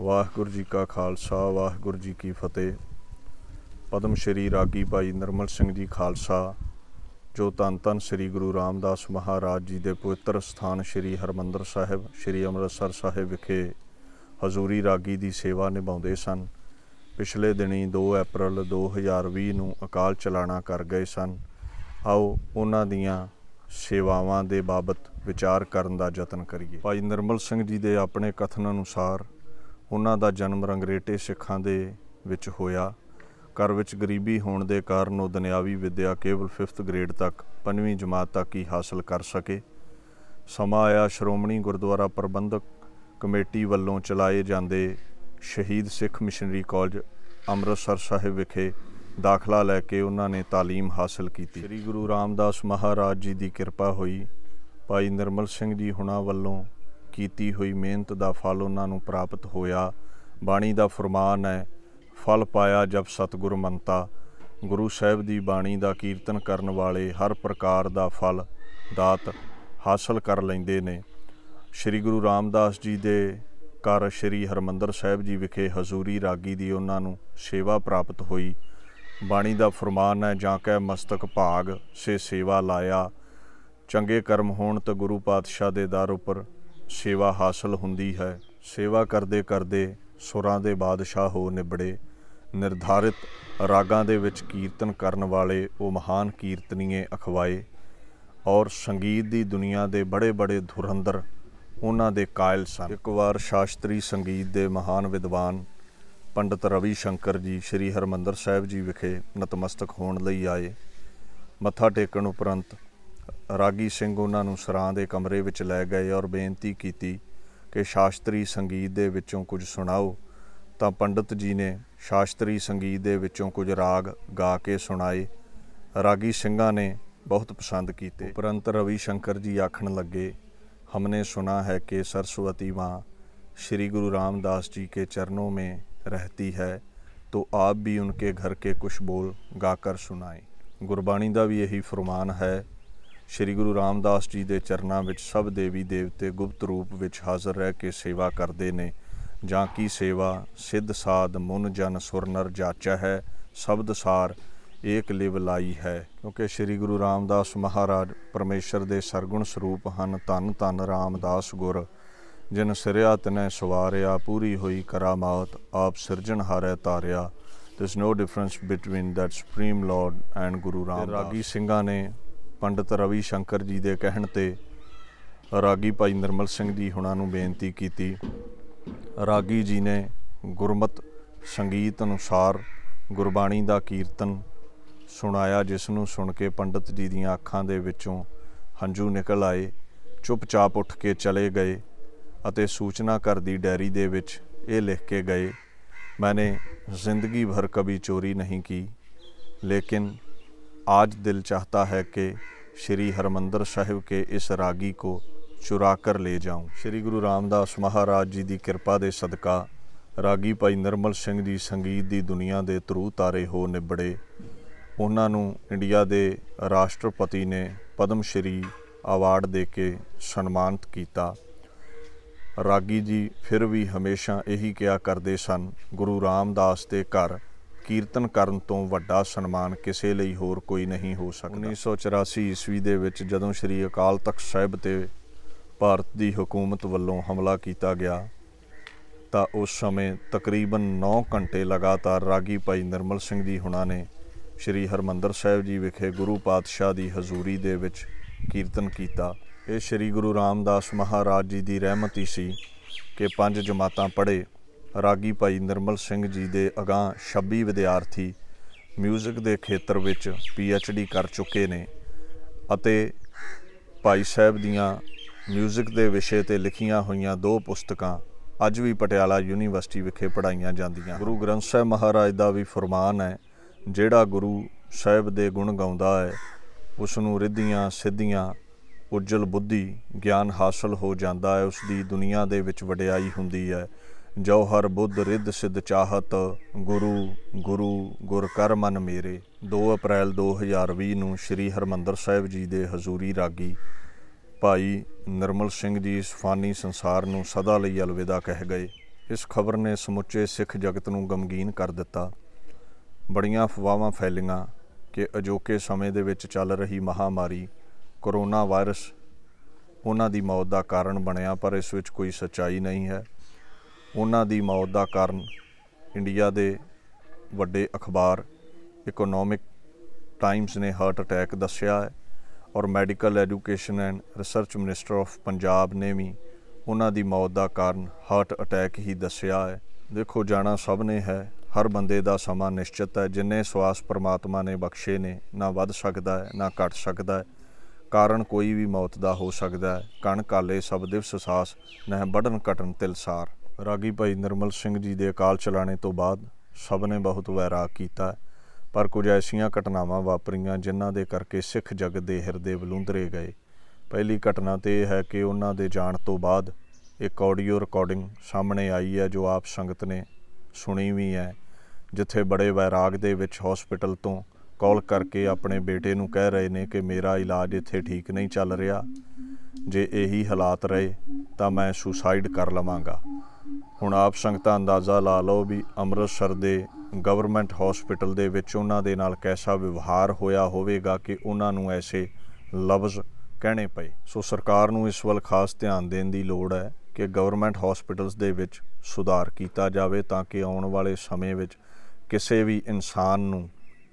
ਵਾਹਿਗੁਰੂ ਜੀ ਕਾ ਖਾਲਸਾ ਵਾਹਿਗੁਰੂ ਜੀ ਕੀ ਫਤਿਹ ਪਦਮ ਸ਼੍ਰੀ ਰਾਗੀ ਭਾਈ ਨਰਮਲ ਸਿੰਘ ਜੀ ਖਾਲਸਾ ਜੋ ਤਨ ਤਨ ਸ੍ਰੀ ਗੁਰੂ ਰਾਮਦਾਸ ਮਹਾਰਾਜ ਜੀ ਦੇ ਪਵਿੱਤਰ ਸਥਾਨ ਸ੍ਰੀ ਹਰਮੰਦਰ ਸਾਹਿਬ ਸ੍ਰੀ ਅੰਮ੍ਰਿਤਸਰ ਸਾਹਿਬ ਵਿਖੇ ਹਜ਼ੂਰੀ ਰਾਗੀ ਦੀ ਸੇਵਾ ਨਿਭਾਉਂਦੇ ਸਨ ਪਿਛਲੇ ਦਿਨੀ 2 ਅਪ੍ਰੈਲ 2020 ਨੂੰ ਅਕਾਲ ਚਲਾਣਾ ਕਰ ਗਏ ਸਨ ਆਓ ਉਹਨਾਂ ਦੀਆਂ ਸੇਵਾਵਾਂ ਦੇ ਬਾਬਤ ਵਿਚਾਰ ਕਰਨ ਦਾ ਯਤਨ ਕਰੀਏ ਭਾਈ ਨਰਮਲ ਸਿੰਘ ਜੀ ਦੇ ਆਪਣੇ ਕਥਨ ਅਨੁਸਾਰ ਉਹਨਾਂ ਦਾ ਜਨਮ ਰੰਗਰੇਟੇ ਸਿੱਖਾਂ ਦੇ ਵਿੱਚ ਹੋਇਆ ਘਰ ਵਿੱਚ ਗਰੀਬੀ ਹੋਣ ਦੇ ਕਾਰਨ ਉਹ ਦੁਨਿਆਵੀ ਵਿੱਦਿਆ ਕੇਵਲ 5th ਗ੍ਰੇਡ ਤੱਕ 5ਵੀਂ ਜਮਾਤ ਤੱਕ ਹੀ ਹਾਸਲ ਕਰ ਸਕੇ ਸਮਾਂ ਆਇਆ ਸ਼੍ਰੋਮਣੀ ਗੁਰਦੁਆਰਾ ਪ੍ਰਬੰਧਕ ਕਮੇਟੀ ਵੱਲੋਂ ਚਲਾਏ ਜਾਂਦੇ ਸ਼ਹੀਦ ਸਿੱਖ ਮਿਸ਼ਨਰੀ ਕਾਲਜ ਅੰਮ੍ਰਿਤਸਰ ਸਾਹਿਬ ਵਿਖੇ ਦਾਖਲਾ ਲੈ ਕੇ ਉਹਨਾਂ ਨੇ تعلیم ਹਾਸਲ ਕੀਤੀ ਸ੍ਰੀ ਗੁਰੂ ਰਾਮਦਾਸ ਮਹਾਰਾਜ ਜੀ ਦੀ ਕਿਰਪਾ ਹੋਈ ਭਾਈ ਨਿਰਮਲ ਸਿੰਘ ਜੀ ਹੁਣਾਂ ਵੱਲੋਂ ਕੀਤੀ ਹੋਈ ਮਿਹਨਤ ਦਾ ਫਲ ਉਹਨਾਂ ਨੂੰ ਪ੍ਰਾਪਤ ਹੋਇਆ ਬਾਣੀ ਦਾ ਫਰਮਾਨ ਹੈ ਫਲ ਪਾਇਆ ਜਬ ਸਤਗੁਰ ਮੰਤਾ ਗੁਰੂ ਸਾਹਿਬ ਦੀ ਬਾਣੀ ਦਾ ਕੀਰਤਨ ਕਰਨ ਵਾਲੇ ਹਰ ਪ੍ਰਕਾਰ ਦਾ ਫਲ ਦਾਤ ਹਾਸਲ ਕਰ ਲੈਂਦੇ ਨੇ ਸ੍ਰੀ ਗੁਰੂ ਰਾਮਦਾਸ ਜੀ ਦੇ ਕਰ ਸ੍ਰੀ ਹਰਮੰਦਰ ਸਾਹਿਬ ਜੀ ਵਿਖੇ ਹਜ਼ੂਰੀ ਰਾਗੀ ਦੀ ਉਹਨਾਂ ਨੂੰ ਸੇਵਾ ਪ੍ਰਾਪਤ ਹੋਈ ਬਾਣੀ ਦਾ ਫਰਮਾਨ ਹੈ ਜਾਂ ਕਹਿ ਮਸਤਕ ਭਾਗ ਸੇ ਸੇਵਾ ਲਾਇਆ ਚੰਗੇ ਕਰਮ ਹੋਣ ਤੇ ਗੁਰੂ ਪਾਤਸ਼ਾਹ ਦੇ ਦਰ ਉੱਪਰ ਸੇਵਾ ਹਾਸਲ ਹੁੰਦੀ ਹੈ ਸੇਵਾ ਕਰਦੇ ਕਰਦੇ ਸੁਰਾਂ ਦੇ ਬਾਦਸ਼ਾਹ ਹੋ ਨਿਬੜੇ ਨਿਰਧਾਰਿਤ ਰਾਗਾਂ ਦੇ ਵਿੱਚ ਕੀਰਤਨ ਕਰਨ ਵਾਲੇ ਉਹ ਮਹਾਨ ਕੀਰਤਨੀਏ ਅਖਵਾਏ ਔਰ ਸੰਗੀਤ ਦੀ ਦੁਨੀਆ ਦੇ ਬੜੇ-ਬੜੇ ਧੁਰੰਦਰ ਉਹਨਾਂ ਦੇ ਕਾਇਲ ਸਨ ਇੱਕ ਵਾਰ ਸ਼ਾਸਤਰੀ ਸੰਗੀਤ ਦੇ ਮਹਾਨ ਵਿਦਵਾਨ ਪੰਡਤ ਰਵੀ ਸ਼ੰਕਰ ਜੀ ਸ੍ਰੀ ਹਰਮੰਦਰ ਸਾਹਿਬ ਜੀ ਵਿਖੇ ਨਤਮਸਤਕ ਹੋਣ ਲਈ ਆਏ ਮੱਥਾ ਟੇਕਣ ਉਪਰੰਤ ਰਾਗੀ ਸਿੰਘ ਉਹਨਾਂ ਨੂੰ ਸਰਾਂ ਦੇ ਕਮਰੇ ਵਿੱਚ ਲੈ ਗਏ ਔਰ ਬੇਨਤੀ ਕੀਤੀ ਕਿ ਸ਼ਾਸਤਰੀ ਸੰਗੀਤ ਦੇ ਵਿੱਚੋਂ ਕੁਝ ਸੁਣਾਓ ਤਾਂ ਪੰਡਤ ਜੀ ਨੇ ਸ਼ਾਸਤਰੀ ਸੰਗੀਤ ਦੇ ਵਿੱਚੋਂ ਕੁਝ ਰਾਗ ਗਾ ਕੇ ਸੁਣਾਏ ਰਾਗੀ ਸਿੰਘਾਂ ਨੇ ਬਹੁਤ ਪਸੰਦ ਕੀਤੇ ਉਪਰੰਤ ਰਵੀ ਸ਼ੰਕਰ ਜੀ ਆਖਣ ਲੱਗੇ ਹਮਨੇ ਸੁਣਾ ਹੈ ਕਿ ਸਰਸਵਤੀ ਮਾਂ ਸ੍ਰੀ ਗੁਰੂ ਰਾਮਦਾਸ ਜੀ ਕੇ ਚਰਨੋਂ ਮੇ ਰਹਤੀ ਹੈ ਤੋ ਆਪ ਵੀ ਉਨਕੇ ਘਰ ਕੇ ਕੁਛ ਬੋਲ ਗਾ ਕਰ ਸੁਣਾਏ ਗੁਰਬਾਣੀ ਦਾ ਵੀ ਇਹੀ ਫਰਮਾਨ ਹੈ ਸ੍ਰੀ ਗੁਰੂ ਰਾਮਦਾਸ ਜੀ ਦੇ ਚਰਨਾਂ ਵਿੱਚ ਸਭ ਦੇਵੀ ਦੇਵਤੇ ਗੁਪਤ ਰੂਪ ਵਿੱਚ ਹਾਜ਼ਰ ਰਹਿ ਕੇ ਸੇਵਾ ਕਰਦੇ ਨੇ ਜਾਂ ਕੀ ਸੇਵਾ ਸਿੱਧ ਸਾਧ ਮਨ ਜਨ ਸੁਰ ਨਰ ਜਾਚਾ ਹੈ ਸ਼ਬਦ ਸਾਰ ਏਕ ਲਿਵ ਲਾਈ ਹੈ ਕਿਉਂਕਿ ਸ੍ਰੀ ਗੁਰੂ ਰਾਮਦਾਸ ਮਹਾਰਾਜ ਪਰਮੇਸ਼ਰ ਦੇ ਸਰਗੁਣ ਸਰੂਪ ਹਨ ਤਨ ਤਨ ਰਾਮਦਾਸ ਗੁਰ ਜਿਨ ਸਿਰਿਆ ਤਨੈ ਸਵਾਰਿਆ ਪੂਰੀ ਹੋਈ ਕਰਾਮਾਤ ਆਪ ਸਿਰਜਣ ਹਾਰੇ ਤਾਰਿਆ this no difference between that supreme lord and Guru Ramdas ਰਾਗੀ ਸਿੰਘਾਂ ਨੇ ਪੰਡਤ ਰਵੀ ਸ਼ੰਕਰ ਜੀ ਦੇ ਕਹਿਣ ਤੇ ਰਾਗੀ ਭਾਈ ਨਿਰਮਲ ਸਿੰਘ ਜੀ ਹੁਣਾਂ ਨੂੰ ਬੇਨਤੀ ਕੀਤੀ ਰਾਗੀ ਜੀ ਨੇ ਗੁਰਮਤ ਸੰਗੀਤ ਅਨੁਸਾਰ ਗੁਰਬਾਣੀ ਦਾ ਕੀਰਤਨ ਸੁਣਾਇਆ ਜਿਸ ਨੂੰ ਸੁਣ ਕੇ ਪੰਡਤ ਜੀ ਦੀਆਂ ਅੱਖਾਂ ਦੇ ਵਿੱਚੋਂ ਹੰਝੂ ਨਿਕਲ ਆਏ ਚੁੱਪਚਾਪ ਉੱਠ ਕੇ ਚਲੇ ਗਏ ਅਤੇ ਸੂਚਨਾ ਘਰ ਦੀ ਡਾਇਰੀ ਦੇ ਵਿੱਚ ਇਹ ਲਿਖ ਕੇ ਗਏ ਮੈਨੇ ਜ਼ਿੰਦਗੀ ਭਰ ਕبھی ਚੋਰੀ ਨਹੀਂ ਕੀ ਲੇਕਿਨ आज दिल चाहता है कि श्री हरमंदर साहिब के इस रागी को ਚੁਰਾ ਕਰ ਲੈ ਜਾਉਂ ਸ੍ਰੀ ਗੁਰੂ ਰਾਮਦਾਸ ਮਹਾਰਾਜ ਜੀ ਦੀ ਕਿਰਪਾ ਦੇ ਸਦਕਾ ਰਾਗੀ ਭਾਈ ਨਰਮਲ ਸਿੰਘ ਜੀ ਸੰਗੀਤ ਦੀ ਦੁਨੀਆ ਦੇ ਤਰੂ ਤਾਰੇ ਹੋ ਨਿਬੜੇ ਉਹਨਾਂ ਨੂੰ ਇੰਡੀਆ ਦੇ ਰਾਸ਼ਟਰਪਤੀ ਨੇ ਪਦਮ ਸ਼੍ਰੀ ਅਵਾਰਡ ਦੇ ਕੇ ਸਨਮਾਨਿਤ ਕੀਤਾ ਰਾਗੀ ਜੀ ਫਿਰ ਵੀ ਹਮੇਸ਼ਾ ਇਹੀ ਕਿਹਾ ਕਰਦੇ ਸਨ ਗੁਰੂ ਰਾਮਦਾਸ ਦੇ ਘਰ ਕੀਰਤਨ ਕਰਨ ਤੋਂ ਵੱਡਾ ਸਨਮਾਨ ਕਿਸੇ ਲਈ ਹੋਰ ਕੋਈ ਨਹੀਂ ਹੋ ਸਕਦਾ 1984 ਈਸਵੀ ਦੇ ਵਿੱਚ ਜਦੋਂ ਸ੍ਰੀ ਅਕਾਲ ਤਖਤ ਸਾਹਿਬ ਤੇ ਭਾਰਤ ਦੀ ਹਕੂਮਤ ਵੱਲੋਂ ਹਮਲਾ ਕੀਤਾ ਗਿਆ ਤਾਂ ਉਸ ਸਮੇਂ ਤਕਰੀਬਨ 9 ਘੰਟੇ ਲਗਾਤਾਰ ਰਾਗੀ ਭਾਈ ਨਰਮਲ ਸਿੰਘ ਜੀ ਹੁਣਾਂ ਨੇ ਸ੍ਰੀ ਹਰਮੰਦਰ ਸਾਹਿਬ ਜੀ ਵਿਖੇ ਗੁਰੂ ਪਾਤਸ਼ਾਹ ਦੀ ਹਜ਼ੂਰੀ ਦੇ ਵਿੱਚ ਕੀਰਤਨ ਕੀਤਾ ਇਹ ਸ੍ਰੀ ਗੁਰੂ ਰਾਮਦਾਸ ਮਹਾਰਾਜ ਜੀ ਦੀ ਰਹਿਮਤ ਹੀ ਸੀ ਕਿ ਪੰਜ ਜਮਾਤਾਂ ਪੜ੍ਹੇ ਰਾਗੀ ਭਾਈ ਨਿਰਮਲ ਸਿੰਘ ਜੀ ਦੇ ਅਗਾਹ 26 ਵਿਦਿਆਰਥੀ ਮਿਊਜ਼ਿਕ ਦੇ ਖੇਤਰ ਵਿੱਚ ਪੀ ਐਚ ਡੀ ਕਰ ਚੁੱਕੇ ਨੇ ਅਤੇ ਭਾਈ ਸਾਹਿਬ ਦੀਆਂ ਮਿਊਜ਼ਿਕ ਦੇ ਵਿਸ਼ੇ ਤੇ ਲਿਖੀਆਂ ਹੋਈਆਂ ਦੋ ਪੁਸਤਕਾਂ ਅੱਜ ਵੀ ਪਟਿਆਲਾ ਯੂਨੀਵਰਸਿਟੀ ਵਿਖੇ ਪੜਾਈਆਂ ਜਾਂਦੀਆਂ ਗੁਰੂ ਗ੍ਰੰਥ ਸਾਹਿਬ ਮਹਾਰਾਜ ਦਾ ਵੀ ਫਰਮਾਨ ਹੈ ਜਿਹੜਾ ਗੁਰੂ ਸਾਹਿਬ ਦੇ ਗੁਣ ਗਾਉਂਦਾ ਹੈ ਉਸ ਨੂੰ ਰਿੱਧੀਆਂ ਸਿੱਧੀਆਂ ਉਜਲ ਬੁੱਧੀ ਗਿਆਨ ਹਾਸਲ ਹੋ ਜਾਂਦਾ ਹੈ ਉਸ ਦੀ ਦੁਨੀਆ ਦੇ ਵਿੱਚ ਵਡਿਆਈ ਹੁੰਦੀ ਹੈ ਜੋ ਹਰ ਬੁੱਧ ਰਿੱਧ ਸਿਧ ਚਾਹਤ ਗੁਰੂ ਗੁਰੂ ਗੁਰ ਕਰ ਮਨ ਮੇਰੇ 2 ਅਪ੍ਰੈਲ 2020 ਨੂੰ ਸ੍ਰੀ ਹਰਮੰਦਰ ਸਾਹਿਬ ਜੀ ਦੇ ਹਜ਼ੂਰੀ ਰਾਗੀ ਭਾਈ ਨਰਮਲ ਸਿੰਘ ਜੀ ਇਸ ਫਾਨੀ ਸੰਸਾਰ ਨੂੰ ਸਦਾ ਲਈ ਅਲਵਿਦਾ ਕਹਿ ਗਏ ਇਸ ਖਬਰ ਨੇ ਸਮੁੱਚੇ ਸਿੱਖ ਜਗਤ ਨੂੰ ਗਮਗੀਨ ਕਰ ਦਿੱਤਾ ਬੜੀਆਂ ਅਫਵਾਹਾਂ ਫੈਲੀਆਂ ਕਿ ਅਜੋਕੇ ਸਮੇਂ ਦੇ ਵਿੱਚ ਚੱਲ ਰਹੀ ਮਹਾਮਾਰੀ ਕਰੋਨਾ ਵਾਇਰਸ ਉਹਨਾਂ ਦੀ ਮੌਤ ਦਾ ਕਾਰਨ ਬਣਿਆ ਪਰ ਇਸ ਵਿੱਚ ਕੋਈ ਸੱਚਾਈ ਨਹੀਂ ਹੈ ਉਹਨਾਂ ਦੀ ਮੌਤ ਦਾ ਕਾਰਨ ਇੰਡੀਆ ਦੇ ਵੱਡੇ ਅਖਬਾਰ ਇਕਨੋਮਿਕ ਟਾਈਮਸ ਨੇ ਹਾਰਟ ਅਟੈਕ ਦੱਸਿਆ ਹੈ ਔਰ medical education and research minister of Punjab ਨੇ ਵੀ ਉਹਨਾਂ ਦੀ ਮੌਤ ਦਾ ਕਾਰਨ ਹਾਰਟ ਅਟੈਕ ਹੀ ਦੱਸਿਆ ਹੈ ਦੇਖੋ ਜਾਣਾ ਸਭ ਨੇ ਹੈ ਹਰ ਬੰਦੇ ਦਾ ਸਮਾਂ ਨਿਸ਼ਚਿਤ ਹੈ ਜਿੰਨੇ ਸਵਾਸ ਪ੍ਰਮਾਤਮਾ ਨੇ ਬਖਸ਼ੇ ਨੇ ਨਾ ਵੱਧ ਸਕਦਾ ਹੈ ਨਾ ਘਟ ਸਕਦਾ ਹੈ ਕਾਰਨ ਕੋਈ ਵੀ ਮੌਤ ਦਾ ਹੋ ਸਕਦਾ ਹੈ ਕਣ ਕਾਲੇ ਸਭ ਦਿਵਸ ਸਾਸ ਨਹਿ ਬੜਨ ਘਟਨ ਤਿਲਸਾਰ ਰਾਗੀ ਭਾਈ ਨਰਮਲ ਸਿੰਘ ਜੀ ਦੇ ਅਕਾਲ ਚਲਾਣੇ ਤੋਂ ਬਾਅਦ ਸਭ ਨੇ ਬਹੁਤ ਵੈਰਾਗ ਕੀਤਾ ਪਰ ਕੁਝ ਐਸੀਆਂ ਘਟਨਾਵਾਂ ਵਾਪਰੀਆਂ ਜਿਨ੍ਹਾਂ ਦੇ ਕਰਕੇ ਸਿੱਖ ਜਗਤ ਦੇ ਹਿਰਦੇ ਬਲੁੰਦਰੇ ਗਏ ਪਹਿਲੀ ਘਟਨਾ ਤੇ ਇਹ ਹੈ ਕਿ ਉਹਨਾਂ ਦੇ ਜਾਣ ਤੋਂ ਬਾਅਦ ਇੱਕ ਆਡੀਓ ਰਿਕਾਰਡਿੰਗ ਸਾਹਮਣੇ ਆਈ ਹੈ ਜੋ ਆਪ ਸੰਗਤ ਨੇ ਸੁਣੀ ਵੀ ਹੈ ਜਿੱਥੇ ਬੜੇ ਵੈਰਾਗ ਦੇ ਵਿੱਚ ਹਸਪੀਟਲ ਤੋਂ ਕਾਲ ਕਰਕੇ ਆਪਣੇ ਬੇਟੇ ਨੂੰ ਕਹਿ ਰਹੇ ਨੇ ਕਿ ਮੇਰਾ ਇਲਾਜ ਇੱਥੇ ਠੀਕ ਨਹੀਂ ਚੱਲ ਰਿਹਾ ਜੇ ਇਹੀ ਹਾਲਾਤ ਰਹੇ ਤਾਂ ਮੈਂ ਸੁਸਾਈਡ ਕਰ ਲਵਾਂਗਾ ਹੁਣ ਆਪ ਸੰਗਤਾਂ ਅੰਦਾਜ਼ਾ ਲਾ ਲਓ ਵੀ ਅੰਮ੍ਰਿਤਸਰ ਦੇ ਗਵਰਨਮੈਂਟ ਹਸਪੀਟਲ ਦੇ ਵਿੱਚ ਉਹਨਾਂ ਦੇ ਨਾਲ ਕੈਸਾ ਵਿਵਹਾਰ ਹੋਇਆ ਹੋਵੇਗਾ ਕਿ ਉਹਨਾਂ ਨੂੰ ਐਸੇ ਲਫ਼ਜ਼ ਕਹਿਣੇ ਪਏ ਸੋ ਸਰਕਾਰ ਨੂੰ ਇਸ ਵੱਲ ਖਾਸ ਧਿਆਨ ਦੇਣ ਦੀ ਲੋੜ ਹੈ ਕਿ ਗਵਰਨਮੈਂਟ ਹਸਪੀਟਲਸ ਦੇ ਵਿੱਚ ਸੁਧਾਰ ਕੀਤਾ ਜਾਵੇ ਤਾਂ ਕਿ ਆਉਣ ਵਾਲੇ ਸਮੇਂ ਵਿੱਚ ਕਿਸੇ ਵੀ ਇਨਸਾਨ ਨੂੰ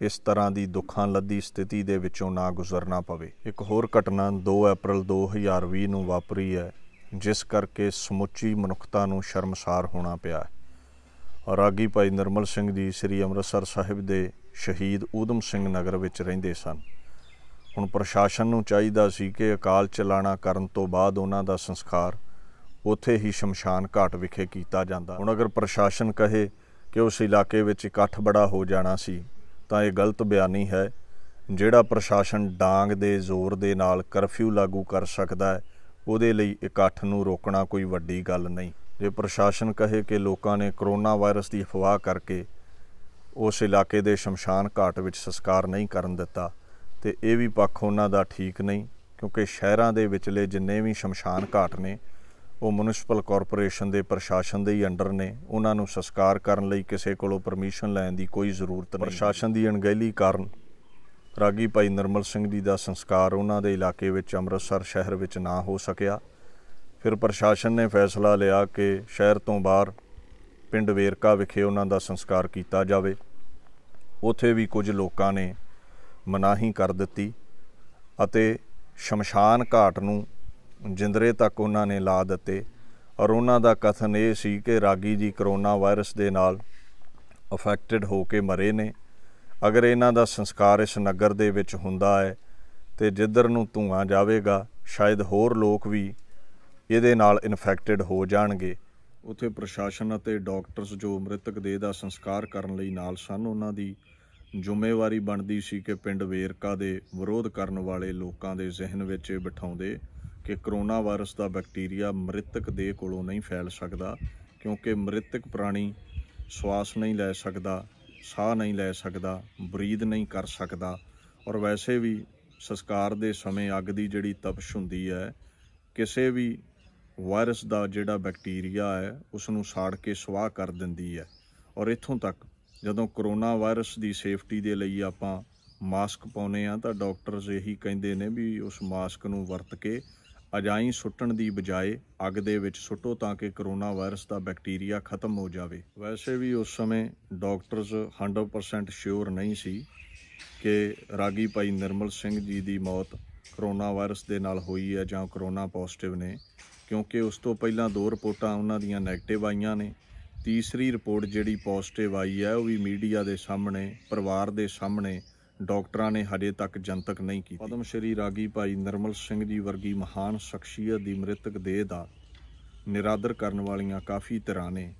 ਇਸ ਤਰ੍ਹਾਂ ਦੀ ਦੁੱਖਾਂ ਲੱਦੀ ਸਥਿਤੀ ਦੇ ਵਿੱਚੋਂ ਨਾ ਗੁਜ਼ਰਨਾ ਪਵੇ ਇੱਕ ਹੋਰ ਘਟਨਾ 2 ਅਪ੍ਰੈਲ 2020 ਨੂੰ ਵਾਪਰੀ ਹੈ ਜਿਸ ਕਰਕੇ ਸਮੁੱਚੀ ਮਨੁੱਖਤਾ ਨੂੰ ਸ਼ਰਮਸਾਰ ਹੋਣਾ ਪਿਆ ਰਾਗੀ ਭਾਈ ਨਰਮਲ ਸਿੰਘ ਜੀ ਸ੍ਰੀ ਅੰਮ੍ਰਿਤਸਰ ਸਾਹਿਬ ਦੇ ਸ਼ਹੀਦ ਊਧਮ ਸਿੰਘ ਨਗਰ ਵਿੱਚ ਰਹਿੰਦੇ ਸਨ ਹੁਣ ਪ੍ਰਸ਼ਾਸਨ ਨੂੰ ਚਾਹੀਦਾ ਸੀ ਕਿ ਅਕਾਲ ਚਲਾਣਾ ਕਰਨ ਤੋਂ ਬਾਅਦ ਉਹਨਾਂ ਦਾ ਸੰਸਕਾਰ ਉੱਥੇ ਹੀ ਸ਼ਮਸ਼ਾਨ ਘਾਟ ਵਿਖੇ ਕੀਤਾ ਜਾਂਦਾ ਹੁਣ ਅਗਰ ਪ੍ਰਸ਼ਾਸਨ ਕਹੇ ਕਿ ਉਸ ਇਲਾਕੇ ਵਿੱਚ ਇਕੱਠ ਬੜਾ ਹੋ ਜਾਣਾ ਸੀ ਤਾਂ ਇਹ ਗਲਤ ਬਿਆਨੀ ਹੈ ਜਿਹੜਾ ਪ੍ਰਸ਼ਾਸਨ ਡਾਂਗ ਦੇ ਜ਼ੋਰ ਦੇ ਨਾਲ ਕਰਫਿਊ ਲਾਗੂ ਕਰ ਸਕਦਾ ਹੈ ਉਹਦੇ ਲਈ ਇਕੱਠ ਨੂੰ ਰੋਕਣਾ ਕੋਈ ਵੱਡੀ ਗੱਲ ਨਹੀਂ ਜੇ ਪ੍ਰਸ਼ਾਸਨ ਕਹੇ ਕਿ ਲੋਕਾਂ ਨੇ ਕਰੋਨਾ ਵਾਇਰਸ ਦੀ ਅਫਵਾਹ ਕਰਕੇ ਉਸ ਇਲਾਕੇ ਦੇ ਸ਼ਮਸ਼ਾਨ ਘਾਟ ਵਿੱਚ ਸੰਸਕਾਰ ਨਹੀਂ ਕਰਨ ਦਿੱਤਾ ਤੇ ਇਹ ਵੀ ਪੱਖ ਉਹਨਾਂ ਦਾ ਠੀਕ ਨਹੀਂ ਕਿਉਂਕਿ ਸ਼ਹਿਰਾਂ ਦੇ ਵਿਚਲੇ ਜਿੰਨੇ ਵੀ ਸ਼ਮਸ਼ਾਨ ਘਾਟ ਨੇ ਉਹ ਮਿਊਨਿਸਪਲ ਕਾਰਪੋਰੇਸ਼ਨ ਦੇ ਪ੍ਰਸ਼ਾਸਨ ਦੇ ਹੀ ਅੰਡਰ ਨੇ ਉਹਨਾਂ ਨੂੰ ਸੰਸਕਾਰ ਕਰਨ ਲਈ ਕਿਸੇ ਕੋਲੋਂ ਪਰਮਿਸ਼ਨ ਲੈਣ ਦੀ ਕੋਈ ਜ਼ਰੂਰਤ ਨਹੀਂ ਪ੍ਰਸ਼ਾਸਨ ਦੀ ਅਣਗਹਿਲੀ ਕਾਰਨ ਰਾਗੀ ਭਾਈ ਨਰਮਲ ਸਿੰਘ ਜੀ ਦਾ ਸੰਸਕਾਰ ਉਹਨਾਂ ਦੇ ਇਲਾਕੇ ਵਿੱਚ ਅੰਮ੍ਰਿਤਸਰ ਸ਼ਹਿਰ ਵਿੱਚ ਨਾ ਹੋ ਸਕਿਆ ਫਿਰ ਪ੍ਰਸ਼ਾਸਨ ਨੇ ਫੈਸਲਾ ਲਿਆ ਕਿ ਸ਼ਹਿਰ ਤੋਂ ਬਾਹਰ ਪਿੰਡ ਵੇਰਕਾ ਵਿਖੇ ਉਹਨਾਂ ਦਾ ਸੰਸਕਾਰ ਕੀਤਾ ਜਾਵੇ ਉੱਥੇ ਵੀ ਕੁਝ ਲੋਕਾਂ ਨੇ ਮਨਾਹੀ ਕਰ ਦਿੱਤੀ ਅਤੇ ਸ਼ਮਸ਼ਾਨ ਘਾਟ ਨੂੰ ਜਿੰਦਰੇ ਤੱਕ ਉਹਨਾਂ ਨੇ ਲਾ ਦਿੱਤੇ ਔਰ ਉਹਨਾਂ ਦਾ ਕਥਨ ਇਹ ਸੀ ਕਿ ਰਾਗੀ ਜੀ ਕਰੋਨਾ ਵਾਇਰਸ ਦੇ ਨਾਲ ਅਫੈਕਟਡ ਹੋ ਕੇ ਮਰੇ ਨੇ ਅਗਰ ਇਹਨਾਂ ਦਾ ਸੰਸਕਾਰ ਇਸ ਨਗਰ ਦੇ ਵਿੱਚ ਹੁੰਦਾ ਹੈ ਤੇ ਜਿੱਧਰ ਨੂੰ ਧੂਆਂ ਜਾਵੇਗਾ ਸ਼ਾਇਦ ਹੋਰ ਲੋਕ ਵੀ ਇਹਦੇ ਨਾਲ ਇਨਫੈਕਟਡ ਹੋ ਜਾਣਗੇ ਉੱਥੇ ਪ੍ਰਸ਼ਾਸਨ ਅਤੇ ਡਾਕਟਰਸ ਜੋ ਮ੍ਰਿਤਕ ਦੇਹ ਦਾ ਸੰਸਕਾਰ ਕਰਨ ਲਈ ਨਾਲ ਸਨ ਉਹਨਾਂ ਦੀ ਜ਼ਿੰਮੇਵਾਰੀ ਬਣਦੀ ਸੀ ਕਿ ਪਿੰਡ ਵੇਰਕਾ ਦੇ ਵਿਰੋਧ ਕਰਨ ਵਾਲੇ ਲੋਕਾਂ ਦੇ ਜ਼ਿਹਨ ਵਿੱਚ ਬਿਠਾਉਂਦੇ ਕਿ ਕਰੋਨਾ ਵਾਇਰਸ ਦਾ ਬੈਕਟੀਰੀਆ ਮ੍ਰਿਤਕ ਦੇਹ ਕੋਲੋਂ ਨਹੀਂ ਫੈਲ ਸਕਦਾ ਕਿਉਂਕਿ ਮ੍ਰਿਤਕ ਪ੍ਰਾਣੀ ਸਵਾਸ ਨਹੀਂ ਲੈ ਸਕਦਾ ਸਾਹ ਨਹੀਂ ਲੈ ਸਕਦਾ ਬਰੀਦ ਨਹੀਂ ਕਰ ਸਕਦਾ ਔਰ ਵੈਸੇ ਵੀ ਸੰਸਕਾਰ ਦੇ ਸਮੇਂ ਅੱਗ ਦੀ ਜਿਹੜੀ ਤਪਸ਼ ਹੁੰਦੀ ਹੈ ਕਿਸੇ ਵੀ ਵਾਇਰਸ ਦਾ ਜਿਹੜਾ ਬੈਕਟੀਰੀਆ ਹੈ ਉਸ ਨੂੰ ਸਾੜ ਕੇ ਸਵਾਹ ਕਰ ਦਿੰਦੀ ਹੈ ਔਰ ਇੱਥੋਂ ਤੱਕ ਜਦੋਂ ਕਰੋਨਾ ਵਾਇਰਸ ਦੀ ਸੇਫਟੀ ਦੇ ਲਈ ਆਪਾਂ ਮਾਸਕ ਪਾਉਨੇ ਆ ਤਾਂ ਡਾਕਟਰਸ ਇਹੀ ਕਹਿੰਦੇ ਨੇ ਵੀ ਉਸ ਮਾਸਕ ਨੂੰ ਵਰਤ ਕੇ ਅਜਾਈਂ ਸੁੱਟਣ ਦੀ ਬਜਾਏ ਅੱਗ ਦੇ ਵਿੱਚ ਸੁੱਟੋ ਤਾਂ ਕਿ ਕਰੋਨਾ ਵਾਇਰਸ ਦਾ ਬੈਕਟੀਰੀਆ ਖਤਮ ਹੋ ਜਾਵੇ ਵੈਸੇ ਵੀ ਉਸ ਸਮੇਂ ਡਾਕਟਰਸ 100% ਸ਼ੋਰ ਨਹੀਂ ਸੀ ਕਿ ਰਾਗੀ ਭਾਈ ਨਿਰਮਲ ਸਿੰਘ ਜੀ ਦੀ ਮੌਤ ਕਰੋਨਾ ਵਾਇਰਸ ਦੇ ਨਾਲ ਹੋਈ ਹੈ ਜਾਂ ਕਰੋਨਾ ਪੋਜ਼ਿਟਿਵ ਨੇ ਕਿਉਂਕਿ ਉਸ ਤੋਂ ਪਹਿਲਾਂ ਦੋ ਰਿਪੋਰਟਾਂ ਉਹਨਾਂ ਦੀਆਂ ਨੈਗੇਟਿਵ ਆਈਆਂ ਨੇ ਤੀਸਰੀ ਰਿਪੋਰਟ ਜਿਹੜੀ ਪੋਜ਼ਿਟਿਵ ਆਈ ਹੈ ਉਹ ਵੀ ਮੀਡੀਆ ਦੇ ਸਾਹਮਣੇ ਪਰਿਵਾਰ ਦੇ ਸਾਹਮਣੇ ਡਾਕਟਰਾਂ ਨੇ ਹਜੇ ਤੱਕ ਜਨਤਕ ਨਹੀਂ ਕੀਤੀ ਪਦਮ ਸ਼੍ਰੀ ਰਾਗੀ ਭਾਈ ਨਰਮਲ ਸਿੰਘ ਜੀ ਵਰਗੀ ਮਹਾਨ ਸ਼ਖਸੀਅਤ ਦੀ ਮ੍ਰਿਤਕ ਦੇਹ ਦਾ ਨਿਰਾਦਰ ਕਰਨ ਵਾਲੀਆਂ ਕਾਫੀ ਧਿਰਾਂ ਨੇ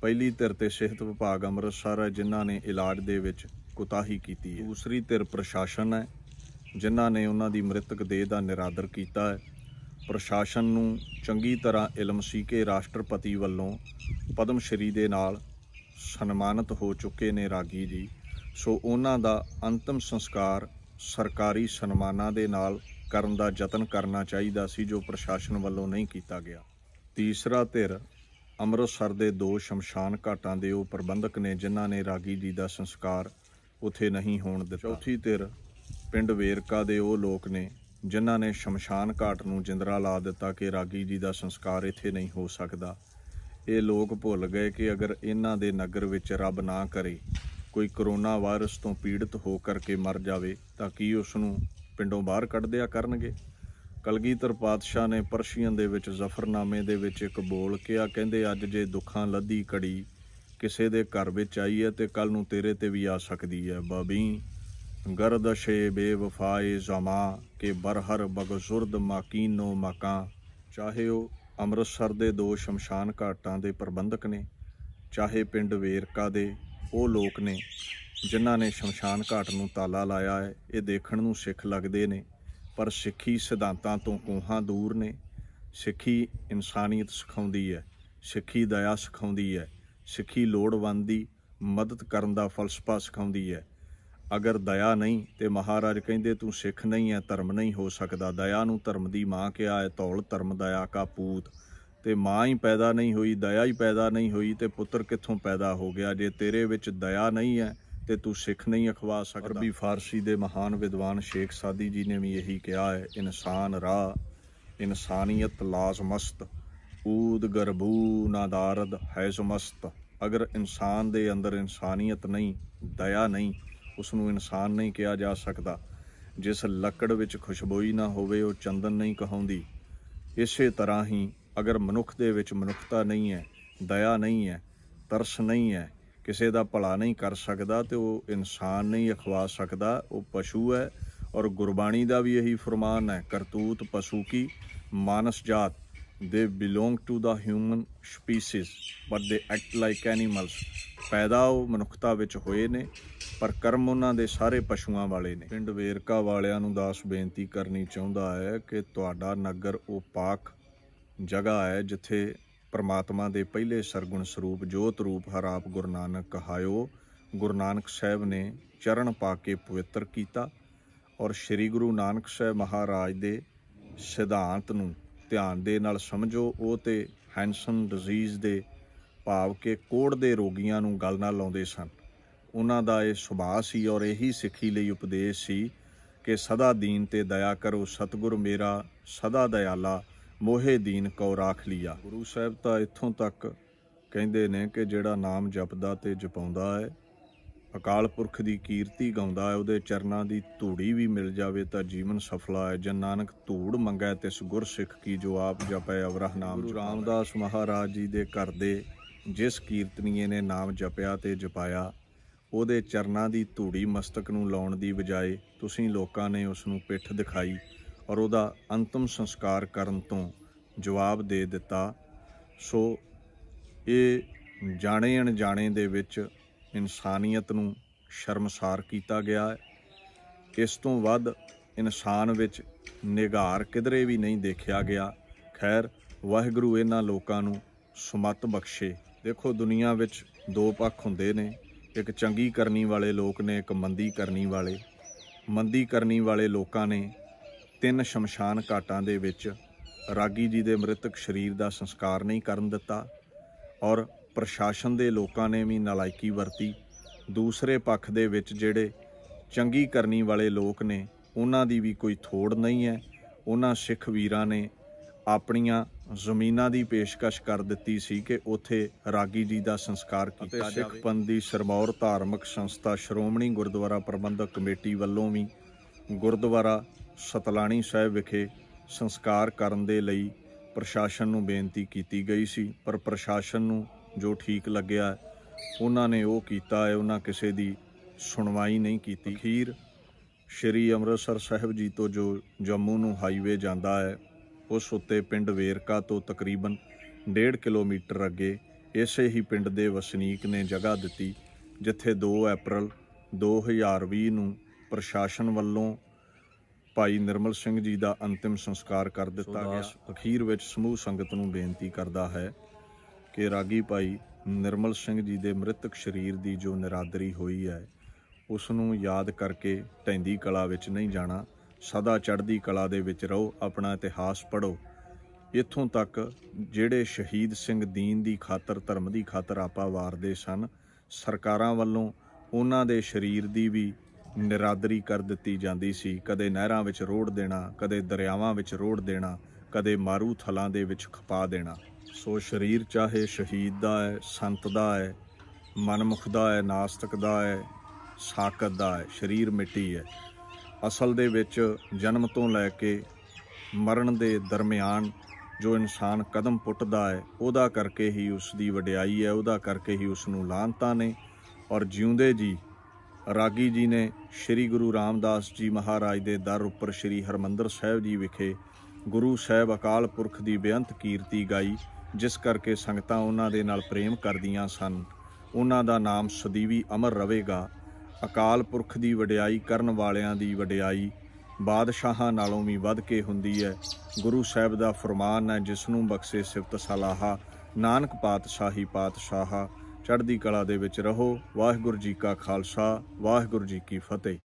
ਪਹਿਲੀ ਧਿਰ ਤੇ ਸਿਹਤ ਵਿਭਾਗ ਅੰਮ੍ਰਿਤਸਰ ਹੈ ਜਿਨ੍ਹਾਂ ਨੇ ਇਲਾਜ ਦੇ ਵਿੱਚ ਕੁਤਾਹੀ ਕੀਤੀ ਹੈ ਦੂਸਰੀ ਧਿਰ ਪ੍ਰਸ਼ਾਸਨ ਹੈ ਜਿਨ੍ਹਾਂ ਨੇ ਉਹਨਾਂ ਦੀ ਮ੍ਰਿਤਕ ਦੇਹ ਦਾ ਨਿਰਾਦਰ ਕੀਤਾ ਹੈ ਪ੍ਰਸ਼ਾਸਨ ਨੂੰ ਚੰਗੀ ਤਰ੍ਹਾਂ ਇਲਮ ਸੀ ਕਿ ਰਾਸ਼ਟਰਪਤੀ ਵੱਲੋਂ ਪਦਮ ਸ਼੍ਰੀ ਦੇ ਨਾਲ ਸਨਮਾਨਿਤ ਹੋ ਚੁੱਕੇ ਨੇ ਰਾਗੀ ਜੀ ਸੋ ਉਹਨਾਂ ਦਾ ਅੰਤਮ ਸੰਸਕਾਰ ਸਰਕਾਰੀ ਸਨਮਾਨਾਂ ਦੇ ਨਾਲ ਕਰਨ ਦਾ ਯਤਨ ਕਰਨਾ ਚਾਹੀਦਾ ਸੀ ਜੋ ਪ੍ਰਸ਼ਾਸਨ ਵੱਲੋਂ ਨਹੀਂ ਕੀਤਾ ਗਿਆ ਤੀਸਰਾ ਧਿਰ ਅੰਮ੍ਰਿਤਸਰ ਦੇ ਦੋ ਸ਼ਮਸ਼ਾਨ ਘਾਟਾਂ ਦੇ ਉਹ ਪ੍ਰਬੰਧਕ ਨੇ ਜਿਨ੍ਹਾਂ ਨੇ ਰਾਗੀ ਜੀ ਦਾ ਸੰਸਕਾਰ ਉਥੇ ਨਹੀਂ ਹੋਣ ਦਿੱਤਾ ਚੌਥੀ ਧਿਰ ਪਿੰਡ ਵੇਰਕਾ ਦੇ ਉਹ ਲੋਕ ਨੇ ਜਿਨ੍ਹਾਂ ਨੇ ਸ਼ਮਸ਼ਾਨ ਘਾਟ ਨੂੰ ਜਿੰਦਰਾ ਲਾ ਦਿੱਤਾ ਕਿ ਰਾਗੀ ਜੀ ਦਾ ਸੰਸਕਾਰ ਇੱਥੇ ਨਹੀਂ ਹੋ ਸਕਦਾ ਇਹ ਲੋਕ ਭੁੱਲ ਗਏ ਕਿ ਅਗਰ ਇਹਨਾਂ ਦੇ ਨਗਰ ਵਿੱਚ ਰੱਬ ਨਾ ਕਰੇ ਕੋਈ ਕਰੋਨਾ ਵਾਇਰਸ ਤੋਂ ਪੀੜਤ ਹੋ ਕਰਕੇ ਮਰ ਜਾਵੇ ਤਾਂ ਕੀ ਉਸ ਨੂੰ ਪਿੰਡੋਂ ਬਾਹਰ ਕੱਢ ਦਿਆ ਕਰਨਗੇ ਕਲਗੀਧਰ ਪਾਤਸ਼ਾਹ ਨੇ ਪਰਸ਼ੀਅਨ ਦੇ ਵਿੱਚ ਜ਼ਫਰਨਾਮੇ ਦੇ ਵਿੱਚ ਇੱਕ ਬੋਲ ਕਿਹਾ ਕਹਿੰਦੇ ਅੱਜ ਜੇ ਦੁੱਖਾਂ ਲੱਦੀ ਕੜੀ ਕਿਸੇ ਦੇ ਘਰ ਵਿੱਚ ਆਈ ਹੈ ਤੇ ਕੱਲ ਨੂੰ ਤੇਰੇ ਤੇ ਵੀ ਆ ਸਕਦੀ ਹੈ ਬਾਬੀ ਗਰਦਸ਼ੇ ਬੇਵਫਾਏ ਜ਼ਮਾ ਕੇ ਬਰਹਰ ਬਗਜ਼ੁਰਦ ਮਾਕੀਨੋ ਮਕਾਂ ਚਾਹੇ ਉਹ ਅੰਮ੍ਰਿਤਸਰ ਦੇ ਦੋ ਸ਼ਮਸ਼ਾਨ ਘਾਟਾਂ ਦੇ ਪ੍ਰਬੰਧਕ ਨੇ ਚਾਹੇ ਪਿੰਡ ਵੇਰਕਾ ਦੇ ਉਹ ਲੋਕ ਨੇ ਜਿਨ੍ਹਾਂ ਨੇ ਸ਼ਮਸ਼ਾਨ ਘਾਟ ਨੂੰ ਤਾਲਾ ਲਾਇਆ ਹੈ ਇਹ ਦੇਖਣ ਨੂੰ ਸਿੱਖ ਲੱਗਦੇ ਨੇ ਪਰ ਸਿੱਖੀ ਸਿਧਾਂਤਾਂ ਤੋਂ ਕੋਹਾਂ ਦੂਰ ਨੇ ਸਿੱਖੀ ਇਨਸਾਨੀਅਤ ਸਿਖਾਉਂਦੀ ਹੈ ਸਿੱਖੀ ਦਇਆ ਸਿਖਾਉਂਦੀ ਹੈ ਸਿੱਖੀ ਲੋੜਵੰਦ ਦੀ ਮਦਦ ਕਰਨ ਦਾ ਫਲਸਫਾ ਸਿਖਾਉਂਦੀ ਹੈ ਅਗਰ ਦਇਆ ਨਹੀਂ ਤੇ ਮਹਾਰਾਜ ਕਹਿੰਦੇ ਤੂੰ ਸਿੱਖ ਨਹੀਂ ਹੈ ਧਰਮ ਨਹੀਂ ਹੋ ਸਕਦਾ ਦਇਆ ਨੂੰ ਧਰਮ ਦੀ ਮਾਂ ਕਿਹਾ ਹੈ ਤੌਲ ਧਰਮ ਦਇਆ ਕਾ ਪੂਤ ਤੇ ਮਾਂ ਹੀ ਪੈਦਾ ਨਹੀਂ ਹੋਈ ਦਇਆ ਹੀ ਪੈਦਾ ਨਹੀਂ ਹੋਈ ਤੇ ਪੁੱਤਰ ਕਿੱਥੋਂ ਪੈਦਾ ਹੋ ਗਿਆ ਜੇ ਤੇਰੇ ਵਿੱਚ ਦਇਆ ਨਹੀਂ ਹੈ ਤੇ ਤੂੰ ਸਿੱਖ ਨਹੀਂ ਅਖਵਾ ਸਕਦਾ ਅਰਬੀ ਫਾਰਸੀ ਦੇ ਮਹਾਨ ਵਿਦਵਾਨ ਸ਼ੇਖ ਸਾਦੀ ਜੀ ਨੇ ਵੀ ਇਹੀ ਕਿਹਾ ਹੈ ਇਨਸਾਨ ਰਾ ਇਨਸਾਨੀਅਤ ਲਾਜ਼ਮਸਤ ਊਦ ਗਰਬੂ ਨਾਦਾਰਦ ਹੈਜ਼ਮਸਤ ਅਗਰ ਇਨਸਾਨ ਦੇ ਅੰਦਰ ਇਨਸਾਨੀਅਤ ਨਹੀਂ ਦਇਆ ਨਹੀਂ ਉਸ ਨੂੰ ਇਨਸਾਨ ਨਹੀਂ ਕਿਹਾ ਜਾ ਸਕਦਾ ਜਿਸ ਲੱਕੜ ਵਿੱਚ ਖੁਸ਼ਬੋਈ ਨਾ ਹੋਵੇ ਉਹ ਚੰਦਨ ਨਹੀਂ ਕਹਾਉਂਦੀ ਇਸੇ ਤਰ੍ਹਾਂ ਹੀ ਅਗਰ ਮਨੁੱਖ ਦੇ ਵਿੱਚ ਮਨੁੱਖਤਾ ਨਹੀਂ ਹੈ ਦਇਆ ਨਹੀਂ ਹੈ ਤਰਸ ਨਹੀਂ ਹੈ ਕਿਸੇ ਦਾ ਭਲਾ ਨਹੀਂ ਕਰ ਸਕਦਾ ਤੇ ਉਹ ਇਨਸਾਨ ਨਹੀਂ ਅਖਵਾ ਸਕਦਾ ਉਹ ਪਸ਼ੂ ਹੈ ਔਰ ਗੁਰਬਾਣੀ ਦਾ ਵੀ ਇਹੀ ਫਰਮਾਨ ਹੈ ਕਰਤੂਤ ਪਸ਼ੂ ਕੀ ਮਾਨਸ ਜਾਤ they belong to the human species but they act like animals ਪੈਦਾ ਉਹ ਮਨੁੱਖਤਾ ਵਿੱਚ ਹੋਏ ਨੇ ਪਰ ਕਰਮ ਉਹਨਾਂ ਦੇ ਸਾਰੇ ਪਸ਼ੂਆਂ ਵਾਲੇ ਨੇ ਪਿੰਡ ਵੇਰਕਾ ਵਾਲਿਆਂ ਨੂੰ ਦਾਸ ਬੇਨਤੀ ਕਰਨੀ ਚਾਹੁੰਦਾ ਹੈ ਕਿ ਤੁਹਾਡਾ ਨਗਰ ਉਹ ਪਾਕ ਜਗ੍ਹਾ ਹੈ ਜਿੱਥੇ ਪਰਮਾਤਮਾ ਦੇ ਪਹਿਲੇ ਸਰਗੁਣ ਸਰੂਪ ਜੋਤ ਰੂਪ ਹਰਾਪ ਗੁਰੂ ਨਾਨਕ ਕਹਾਇਓ ਗੁਰੂ ਨਾਨਕ ਸਾਹਿਬ ਨੇ ਚਰਨ ਪਾ ਕੇ ਪਵਿੱਤਰ ਕੀਤਾ ਔਰ ਸ੍ਰੀ ਗੁਰੂ ਨਾਨਕ ਸਾਹਿਬ ਮਹਾਰਾਜ ਦੇ ਸਿਧਾਂਤ ਨੂੰ ਧਿਆਨ ਦੇ ਨਾਲ ਸਮਝੋ ਉਹ ਤੇ ਹੈਂਸਨ ਡਿਜ਼ੀਜ਼ ਦੇ ਭਾਵ ਕੇ ਕੋੜ ਦੇ ਰੋਗੀਆਂ ਨੂੰ ਗੱਲ ਨਾਲ ਲਾਉਂਦੇ ਸਨ ਉਹਨਾਂ ਦਾ ਇਹ ਸੁਭਾਅ ਸੀ ਔਰ ਇਹੀ ਸਿੱਖੀ ਲਈ ਉਪਦੇਸ਼ ਸੀ ਕਿ ਸਦਾ ਦੀਨ ਤੇ ਦਇਆ ਕਰੋ ਸਤਿਗੁਰ ਮੇਰਾ ਸਦਾ ਦਇਆਲਾ ਮੋਹੇ ਦੀਨ ਕੋ ਰਾਖ ਲਿਆ ਗੁਰੂ ਸਾਹਿਬ ਤਾਂ ਇੱਥੋਂ ਤੱਕ ਕਹਿੰਦੇ ਨੇ ਕਿ ਜਿਹੜਾ ਨਾਮ ਜਪਦਾ ਤੇ ਜਪਾਉਂਦਾ ਹੈ ਅਕਾਲ ਪੁਰਖ ਦੀ ਕੀਰਤੀ ਗਾਉਂਦਾ ਹੈ ਉਹਦੇ ਚਰਨਾਂ ਦੀ ਧੂੜੀ ਵੀ ਮਿਲ ਜਾਵੇ ਤਾਂ ਜੀਵਨ ਸਫਲਾ ਹੈ ਜਨ ਨਾਨਕ ਧੂੜ ਮੰਗੈ ਤਿਸ ਗੁਰ ਸਿੱਖ ਕੀ ਜੋ ਆਪ ਜਪੈ ਅਵਰਹ ਨਾਮ ਗੁਰੂ ਰਾਮਦਾਸ ਮਹਾਰਾਜ ਜੀ ਦੇ ਘਰ ਦੇ ਜਿਸ ਕੀਰਤਨੀਏ ਨੇ ਨਾਮ ਜਪਿਆ ਤੇ ਜਪਾਇਆ ਉਹਦੇ ਚਰਨਾਂ ਦੀ ਧੂੜੀ ਮਸਤਕ ਨੂੰ ਲਾਉਣ ਦੀ ਬਜਾਏ ਤੁਸੀਂ ਲੋਕਾਂ ਨੇ ਉਸ ਨੂੰ ਪਿੱਠ ਦਿਖਾਈ ਔਰ ਉਹਦਾ ਅੰਤਮ ਸੰਸਕਾਰ ਕਰਨ ਤੋਂ ਜਵਾਬ ਦੇ ਦਿੱਤਾ ਸੋ ਇਹ ਜਾਣੇ ਅਣਜਾਣੇ ਦੇ ਵਿੱਚ ਇਨਸਾਨੀਅਤ ਨੂੰ ਸ਼ਰਮਸਾਰ ਕੀਤਾ ਗਿਆ ਹੈ ਇਸ ਤੋਂ ਵੱਧ ਇਨਸਾਨ ਵਿੱਚ ਨਿਗਾਰ ਕਿਧਰੇ ਵੀ ਨਹੀਂ ਦੇਖਿਆ ਗਿਆ ਖੈਰ ਵਾਹਿਗੁਰੂ ਇਹਨਾਂ ਲੋਕਾਂ ਨੂੰ ਸਮਤ ਬਖਸ਼ੇ ਦੇਖੋ ਦੁਨੀਆ ਵਿੱਚ ਦੋ ਪੱਖ ਹੁੰਦੇ ਨੇ ਇੱਕ ਚੰਗੀ ਕਰਨੀ ਵਾਲੇ ਲੋਕ ਨੇ ਇੱਕ ਮੰਦੀ ਕਰਨੀ ਵਾਲੇ ਮੰਦੀ ਕਰਨੀ ਵਾਲੇ ਲੋਕਾਂ ਨੇ ਤਿੰਨ ਸ਼ਮਸ਼ਾਨ ਘਾਟਾਂ ਦੇ ਵਿੱਚ ਰਾਗੀ ਜੀ ਦੇ ਮ੍ਰਿਤਕ ਸਰੀਰ ਦਾ ਸੰਸਕਾਰ ਨਹੀਂ ਕਰਨ ਦਿੱਤਾ ਔਰ ਪ੍ਰਸ਼ਾਸਨ ਦੇ ਲੋਕਾਂ ਨੇ ਵੀ ਨਲਾਇਕੀ ਵਰਤੀ ਦੂਸਰੇ ਪੱਖ ਦੇ ਵਿੱਚ ਜਿਹੜੇ ਚੰਗੀ ਕਰਨੀ ਵਾਲੇ ਲੋਕ ਨੇ ਉਹਨਾਂ ਦੀ ਵੀ ਕੋਈ ਥੋੜ ਨਹੀਂ ਹੈ ਉਹਨਾਂ ਸਿੱਖ ਵੀਰਾਂ ਨੇ ਆਪਣੀਆਂ ਜ਼ਮੀਨਾਂ ਦੀ ਪੇਸ਼ਕਸ਼ ਕਰ ਦਿੱਤੀ ਸੀ ਕਿ ਉੱਥੇ ਰਾਗੀ ਜੀ ਦਾ ਸੰਸਕਾਰ ਕੀਤਾ ਜਾਵੇ ਸਿੱਖ ਪੰਦੀ ਸਰਮੌਰ ਧਾਰਮਿਕ ਸੰਸਥਾ ਸ਼੍ਰੋਮਣੀ ਗੁਰਦੁਆਰਾ ਪ੍ਰਬੰਧਕ ਕਮੇਟੀ ਵੱਲੋਂ ਵੀ ਗੁਰਦੁਆਰਾ ਸਤਲਾਣੀ ਸਾਹਿਬ ਵਿਖੇ ਸੰਸਕਾਰ ਕਰਨ ਦੇ ਲਈ ਪ੍ਰਸ਼ਾਸਨ ਨੂੰ ਬੇਨਤੀ ਕੀਤੀ ਗਈ ਸੀ ਪਰ ਪ੍ਰਸ਼ਾਸਨ ਨੂੰ ਜੋ ਠੀਕ ਲੱਗਿਆ ਉਹਨਾਂ ਨੇ ਉਹ ਕੀਤਾ ਹੈ ਉਹਨਾਂ ਕਿਸੇ ਦੀ ਸੁਣਵਾਈ ਨਹੀਂ ਕੀਤੀ ਖੀਰ ਸ਼੍ਰੀ ਅੰਮ੍ਰਿਤਸਰ ਸਾਹਿਬ ਜੀ ਤੋਂ ਜੋ ਜੰਮੂ ਨੂੰ ਹਾਈਵੇ ਜਾਂਦਾ ਹੈ ਉਸ ਉੱਤੇ ਪਿੰਡ ਵੇਰਕਾ ਤੋਂ ਤਕਰੀਬਨ 1.5 ਕਿਲੋਮੀਟਰ ਅੱਗੇ ਇਸੇ ਹੀ ਪਿੰਡ ਦੇ ਵਸਨੀਕ ਨੇ ਜਗ੍ਹਾ ਦਿੱਤੀ ਜਿੱਥੇ 2 ਅਪ੍ਰੈਲ 2020 ਨੂੰ ਪ੍ਰਸ਼ਾਸਨ ਵੱਲੋਂ ਭਾਈ ਨਿਰਮਲ ਸਿੰਘ ਜੀ ਦਾ ਅੰਤਿਮ ਸੰਸਕਾਰ ਕਰ ਦਿੱਤਾ ਗਿਆ ਅਖੀਰ ਵਿੱਚ ਸਮੂਹ ਸੰਗਤ ਨੂੰ ਬੇਨਤੀ ਕਰਦਾ ਹੈ ਕਿ ਰਾਗੀ ਭਾਈ ਨਿਰਮਲ ਸਿੰਘ ਜੀ ਦੇ ਮ੍ਰਿਤਕ ਸਰੀਰ ਦੀ ਜੋ ਨਿਰਾਦਰੀ ਹੋਈ ਹੈ ਉਸ ਨੂੰ ਯਾਦ ਕਰਕੇ ਟੈਂਦੀ ਕਲਾ ਵਿੱਚ ਨਹੀਂ ਜਾਣਾ ਸਦਾ ਚੜ੍ਹਦੀ ਕਲਾ ਦੇ ਵਿੱਚ ਰਹੋ ਆਪਣਾ ਇਤਿਹਾਸ ਪੜੋ ਇੱਥੋਂ ਤੱਕ ਜਿਹੜੇ ਸ਼ਹੀਦ ਸਿੰਘ ਦੀਨ ਦੀ ਖਾਤਰ ਧਰਮ ਦੀ ਖਾਤਰ ਆਪਾ ਵਾਰਦੇ ਸਨ ਸਰਕਾਰਾਂ ਵੱਲੋਂ ਉਹਨਾਂ ਦੇ ਸਰੀਰ ਦੀ ਵੀ ਨਿਰਾਦਰੀ ਕਰ ਦਿੱਤੀ ਜਾਂਦੀ ਸੀ ਕਦੇ ਨਹਿਰਾਂ ਵਿੱਚ ਰੋੜ ਦੇਣਾ ਕਦੇ ਦਰਿਆਵਾਂ ਵਿੱਚ ਰੋੜ ਦੇਣਾ ਕਦੇ ਮਾਰੂ ਥਲਾਂ ਦੇ ਵਿੱਚ ਖਪਾ ਦੇਣਾ ਸੋ ਸਰੀਰ ਚਾਹੇ ਸ਼ਹੀਦ ਦਾ ਹੈ ਸੰਤ ਦਾ ਹੈ ਮਨਮੁਖ ਦਾ ਹੈ ਨਾਸਤਕ ਦਾ ਹੈ ਸਾਕਤ ਦਾ ਹੈ ਸਰੀਰ ਮਿੱਟੀ ਹੈ ਅਸਲ ਦੇ ਵਿੱਚ ਜਨਮ ਤੋਂ ਲੈ ਕੇ ਮਰਨ ਦੇ ਦਰਮਿਆਨ ਜੋ ਇਨਸਾਨ ਕਦਮ ਪੁੱਟਦਾ ਹੈ ਉਹਦਾ ਕਰਕੇ ਹੀ ਉਸ ਦੀ ਵਡਿਆਈ ਹੈ ਉਹਦਾ ਕਰਕੇ ਹੀ ਉਸ ਨੂੰ ਲਾਂਤਾਂ ਨੇ ਔਰ ਜਿਉਂਦੇ ਜੀ ਰਾਗੀ ਜੀ ਨੇ ਸ੍ਰੀ ਗੁਰੂ ਰਾਮਦਾਸ ਜੀ ਮਹਾਰਾਜ ਦੇ ਦਰ ਉੱਪਰ ਸ੍ਰੀ ਹਰਮੰਦਰ ਸਾਹਿਬ ਜੀ ਵਿਖੇ ਗੁਰੂ ਸਾਹਿਬ ਅਕਾਲ ਪੁਰਖ ਦੀ ਬੇਅੰਤ ਕੀਰਤੀ ਗਾਈ ਜਿਸ ਕਰਕੇ ਸੰਗਤਾਂ ਉਹਨਾਂ ਦੇ ਨਾਲ ਪ੍ਰੇਮ ਕਰਦੀਆਂ ਸਨ ਉਹਨਾਂ ਦਾ ਨਾਮ ਸਦੀਵੀ ਅਮਰ ਰਹੇਗਾ ਅਕਾਲ ਪੁਰਖ ਦੀ ਵਡਿਆਈ ਕਰਨ ਵਾਲਿਆਂ ਦੀ ਵਡਿਆਈ ਬਾਦਸ਼ਾਹਾਂ ਨਾਲੋਂ ਵੀ ਵੱਧ ਕੇ ਹੁੰਦੀ ਹੈ ਗੁਰੂ ਸਾਹਿਬ ਦਾ ਫਰਮਾਨ ਹੈ ਜਿਸ ਨੂੰ ਬਖਸ਼ੇ ਸਿਫਤ ਸਲਾਹਾ ਨਾਨਕ ਪਾਤਸ਼ਾਹੀ ਪਾਤਸ਼ਾਹਾ ਚੜ੍ਹਦੀ ਕਲਾ ਦੇ ਵਿੱਚ ਰਹੋ ਵਾਹਿਗੁਰੂ ਜੀ ਕਾ ਖਾਲਸਾ ਵਾਹਿਗੁਰੂ ਜੀ ਕੀ ਫਤਿਹ